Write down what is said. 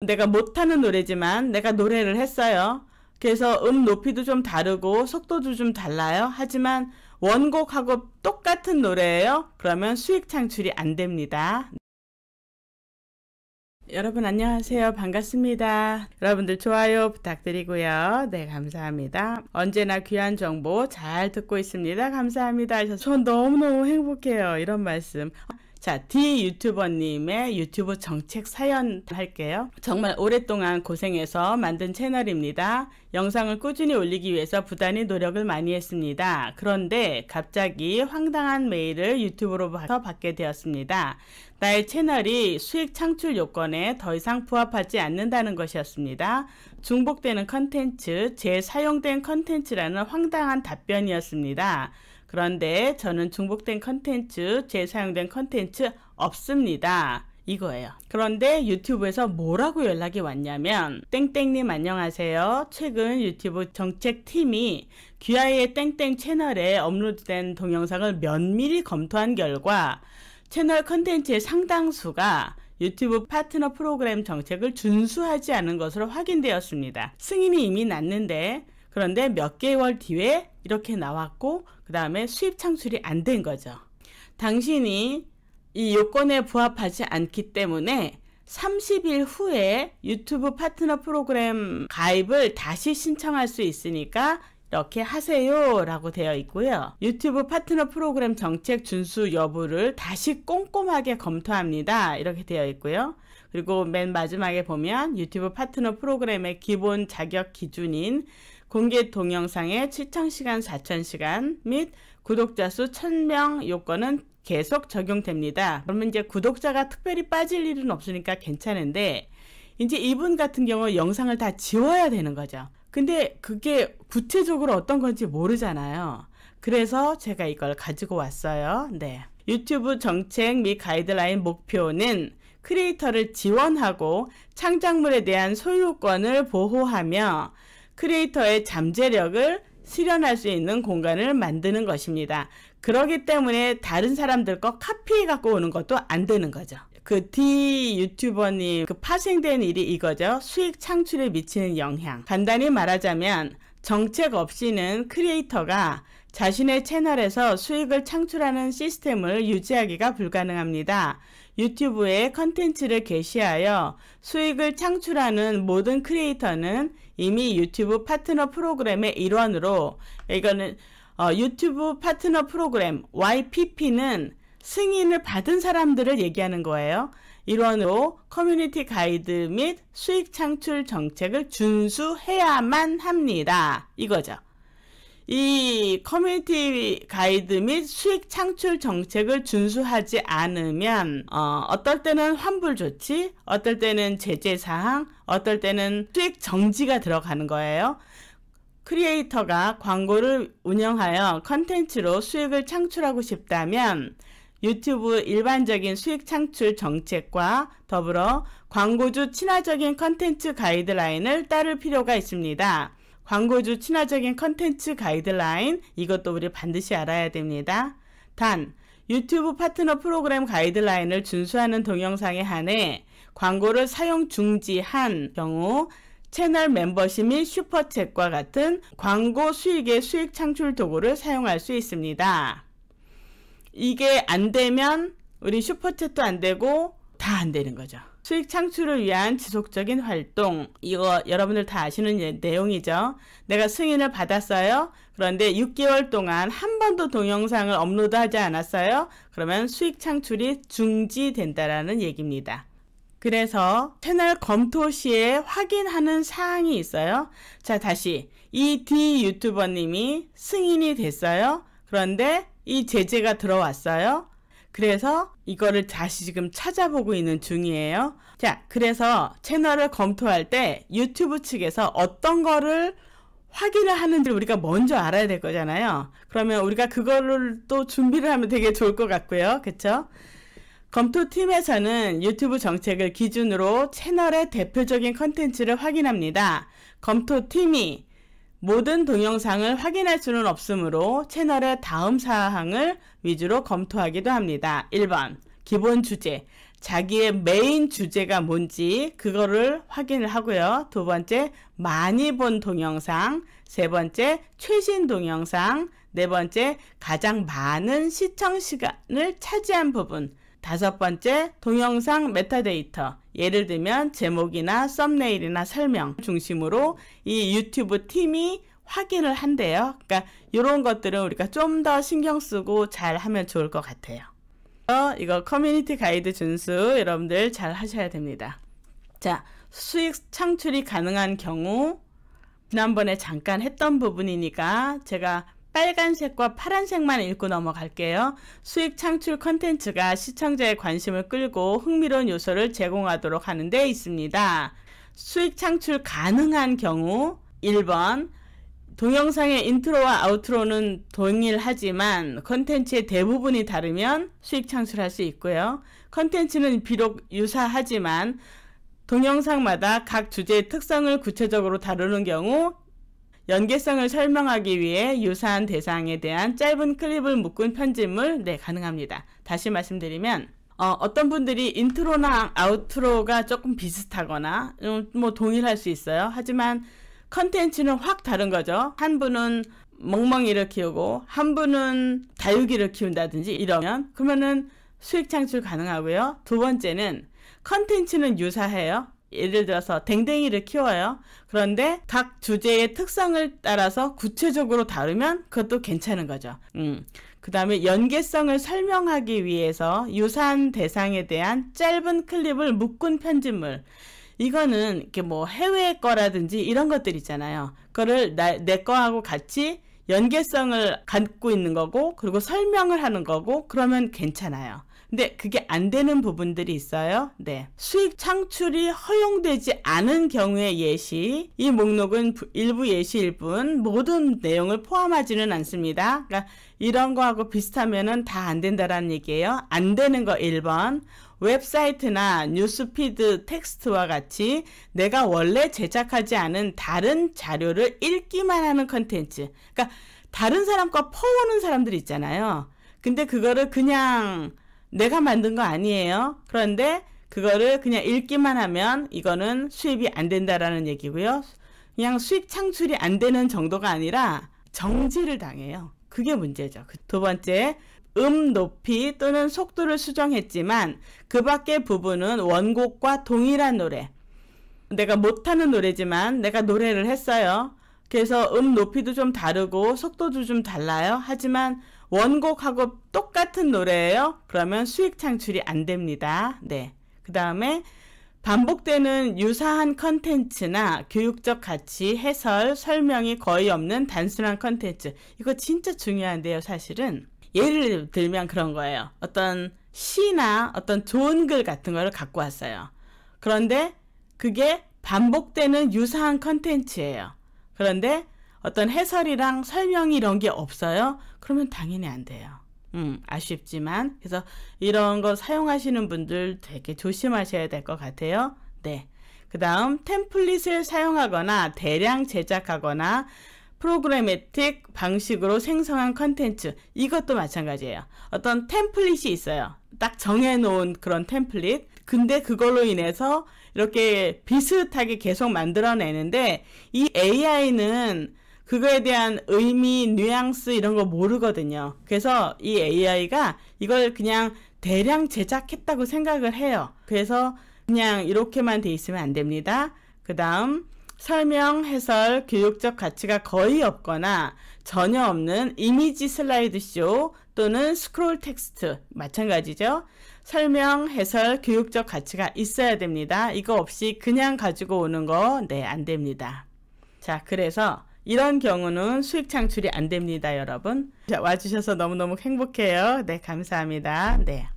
내가 못하는 노래지만 내가 노래를 했어요. 그래서 음 높이도 좀 다르고 속도도 좀 달라요. 하지만 원곡하고 똑같은 노래예요. 그러면 수익 창출이 안 됩니다. 여러분 안녕하세요. 반갑습니다. 여러분들 좋아요 부탁드리고요. 네, 감사합니다. 언제나 귀한 정보 잘 듣고 있습니다. 감사합니다. 전 너무너무 행복해요. 이런 말씀. 자, D 유튜버님의 유튜브 정책 사연 할게요. 정말 오랫동안 고생해서 만든 채널입니다. 영상을 꾸준히 올리기 위해서 부단히 노력을 많이 했습니다. 그런데 갑자기 황당한 메일을 유튜브로부터 받게 되었습니다. 나의 채널이 수익 창출 요건에 더 이상 부합하지 않는다는 것이었습니다. 중복되는 컨텐츠, 재사용된 컨텐츠라는 황당한 답변이었습니다. 그런데 저는 중복된 컨텐츠, 재사용된 컨텐츠 없습니다. 이거예요. 그런데 유튜브에서 뭐라고 연락이 왔냐면 땡땡님 안녕하세요. 최근 유튜브 정책팀이 귀하의 땡땡 채널에 업로드된 동영상을 면밀히 검토한 결과 채널 컨텐츠의 상당수가 유튜브 파트너 프로그램 정책을 준수하지 않은 것으로 확인되었습니다. 승인이 이미 났는데 그런데 몇 개월 뒤에 이렇게 나왔고 그 다음에 수입 창출이 안 된 거죠. 당신이 이 요건에 부합하지 않기 때문에 30일 후에 유튜브 파트너 프로그램 가입을 다시 신청할 수 있으니까 이렇게 하세요 라고 되어 있고요. 유튜브 파트너 프로그램 정책 준수 여부를 다시 꼼꼼하게 검토합니다. 이렇게 되어 있고요. 그리고 맨 마지막에 보면 유튜브 파트너 프로그램의 기본 자격 기준인 공개 동영상의 시청시간 4,000시간 및 구독자 수 1000명 요건은 계속 적용됩니다. 그러면 이제 구독자가 특별히 빠질 일은 없으니까 괜찮은데 이제 이분 같은 경우 영상을 다 지워야 되는 거죠. 근데 그게 구체적으로 어떤 건지 모르잖아요. 그래서 제가 이걸 가지고 왔어요. 네. 유튜브 정책 및 가이드라인 목표는 크리에이터를 지원하고 창작물에 대한 소유권을 보호하며 크리에이터의 잠재력을 실현할 수 있는 공간을 만드는 것입니다. 그러기 때문에 다른 사람들 거 카피해 갖고 오는 것도 안 되는 거죠. 그 D 유튜버님 그 파생된 일이 이거죠. 수익 창출에 미치는 영향. 간단히 말하자면 정책 없이는 크리에이터가 자신의 채널에서 수익을 창출하는 시스템을 유지하기가 불가능합니다. 유튜브에 컨텐츠를 게시하여 수익을 창출하는 모든 크리에이터는 이미 유튜브 파트너 프로그램의 일원으로 이거는 어, 유튜브 파트너 프로그램 YPP는 승인을 받은 사람들을 얘기하는 거예요. 일원으로 커뮤니티 가이드 및 수익 창출 정책을 준수해야만 합니다. 이거죠. 이 커뮤니티 가이드 및 수익 창출 정책을 준수하지 않으면 어, 어떨 때는 환불 조치, 어떨 때는 제재 사항, 어떨 때는 수익 정지가 들어가는 거예요. 크리에이터가 광고를 운영하여 컨텐츠로 수익을 창출하고 싶다면 유튜브 일반적인 수익 창출 정책과 더불어 광고주 친화적인 컨텐츠 가이드라인을 따를 필요가 있습니다. 광고주 친화적인 컨텐츠 가이드라인 이것도 우리 반드시 알아야 됩니다. 단 유튜브 파트너 프로그램 가이드라인을 준수하는 동영상에 한해 광고를 사용 중지한 경우 채널 멤버십 및 슈퍼챗과 같은 광고 수익의 수익 창출 도구를 사용할 수 있습니다. 이게 안 되면 우리 슈퍼챗도 안 되고 다 안 되는 거죠. 수익 창출을 위한 지속적인 활동. 이거 여러분들 다 아시는 내용이죠. 내가 승인을 받았어요. 그런데 6개월 동안 한 번도 동영상을 업로드하지 않았어요. 그러면 수익 창출이 중지된다라는 얘기입니다. 그래서 채널 검토 시에 확인하는 사항이 있어요. 자, 다시 이 D 유튜버님이 승인이 됐어요. 그런데 이 제재가 들어왔어요. 그래서 이거를 다시 지금 찾아보고 있는 중이에요. 자, 그래서 채널을 검토할 때 유튜브 측에서 어떤 거를 확인을 하는지 우리가 먼저 알아야 될 거잖아요. 그러면 우리가 그거를 또 준비를 하면 되게 좋을 것 같고요. 그쵸? 검토팀에서는 유튜브 정책을 기준으로 채널의 대표적인 컨텐츠를 확인합니다. 검토팀이 모든 동영상을 확인할 수는 없으므로 채널의 다음 사항을 위주로 검토하기도 합니다. 1번 기본 주제 자기의 메인 주제가 뭔지 그거를 확인을 하고요. 두 번째 많이 본 동영상 세 번째 최신 동영상 네 번째 가장 많은 시청 시간을 차지한 부분 다섯 번째, 동영상 메타데이터. 예를 들면 제목이나 썸네일이나 설명 중심으로 이 유튜브 팀이 확인을 한대요. 그러니까 이런 것들은 우리가 좀 더 신경 쓰고 잘 하면 좋을 것 같아요. 어, 이거 커뮤니티 가이드 준수 여러분들 잘 하셔야 됩니다. 자, 수익 창출이 가능한 경우 지난번에 잠깐 했던 부분이니까 제가 빨간색과 파란색만 읽고 넘어갈게요. 수익 창출 컨텐츠가 시청자의 관심을 끌고 흥미로운 요소를 제공하도록 하는 데 있습니다. 수익 창출 가능한 경우 1번 동영상의 인트로와 아우트로는 동일하지만 컨텐츠의 대부분이 다르면 수익 창출할 수 있고요. 컨텐츠는 비록 유사하지만 동영상마다 각 주제의 특성을 구체적으로 다루는 경우 연계성을 설명하기 위해 유사한 대상에 대한 짧은 클립을 묶은 편집물 네 가능합니다. 다시 말씀드리면 어, 떤 분들이 인트로나 아우트로가 조금 비슷하거나 음, 뭐 동일할 수 있어요. 하지만 컨텐츠는 확 다른 거죠. 한 분은 멍멍이를 키우고 한 분은 다육이를 키운다든지 이러면 그러면은 수익 창출 가능하고요. 두 번째는 컨텐츠는 유사해요. 예를 들어서 댕댕이를 키워요. 그런데 각 주제의 특성을 따라서 구체적으로 다루면 그것도 괜찮은 거죠. 음. 그 다음에 연계성을 설명하기 위해서 유사한 대상에 대한 짧은 클립을 묶은 편집물. 이거는 이렇게 뭐 해외 거라든지 이런 것들 있잖아요. 그거를 나, 내 거하고 같이 연계성을 갖고 있는 거고, 그리고 설명을 하는 거고, 그러면 괜찮아요. 근데 그게 안 되는 부분들이 있어요. 네. 수익 창출이 허용되지 않은 경우의 예시. 이 목록은 일부 예시일 뿐 모든 내용을 포함하지는 않습니다. 그러니까 이런 거하고 비슷하면은 다 안 된다라는 얘기예요. 안 되는 거 1번. 웹사이트나 뉴스피드 텍스트와 같이 내가 원래 제작하지 않은 다른 자료를 읽기만 하는 컨텐츠. 그러니까 다른 사람 과 퍼오는 사람들 있잖아요. 근데 그거를 그냥 내가 만든 거 아니에요. 그런데 그거를 그냥 읽기만 하면 이거는 수입이 안 된다라는 얘기고요. 그냥 수익 창출이 안 되는 정도가 아니라 정지를 당해요. 그게 문제죠. 그 두 번째, 음 높이 또는 속도를 수정했지만 그 밖의 부분은 원곡과 동일한 노래. 내가 못하는 노래지만 내가 노래를 했어요. 그래서 음 높이도 좀 다르고 속도도 좀 달라요. 하지만 원곡하고 똑같은 노래예요. 그러면 수익 창출이 안 됩니다. 네. 그 다음에 반복되는 유사한 컨텐츠나 교육적 가치, 해설, 설명이 거의 없는 단순한 컨텐츠. 이거 진짜 중요한데요, 사실은. 예를 들면 그런 거예요. 어떤 시나 어떤 좋은 글 같은 거를 갖고 왔어요. 그런데 그게 반복되는 유사한 컨텐츠예요. 그런데 어떤 해설이랑 설명 이런 게 없어요? 그러면 당연히 안 돼요. 음, 아쉽지만 그래서 이런 거 사용하시는 분들 되게 조심하셔야 될 것 같아요. 네. 그 다음 템플릿을 사용하거나 대량 제작하거나 프로그래매틱 방식으로 생성한 컨텐츠 이것도 마찬가지예요. 어떤 템플릿이 있어요. 딱 정해놓은 그런 템플릿 근데 그걸로 인해서 이렇게 비슷하게 계속 만들어내는데 이 AI는 그거에 대한 의미, 뉘앙스 이런 거 모르거든요. 그래서 이 AI가 이걸 그냥 대량 제작했다고 생각을 해요. 그래서 그냥 이렇게만 돼 있으면 안 됩니다. 그 다음 설명, 해설, 교육적 가치가 거의 없거나 전혀 없는 이미지 슬라이드쇼 또는 스크롤 텍스트 마찬가지죠. 설명, 해설, 교육적 가치가 있어야 됩니다. 이거 없이 그냥 가지고 오는 거 네, 안 됩니다. 자, 그래서 이런 경우는 수익 창출이 안 됩니다, 여러분. 자, 와주셔서 너무너무 행복해요. 네, 감사합니다. 네.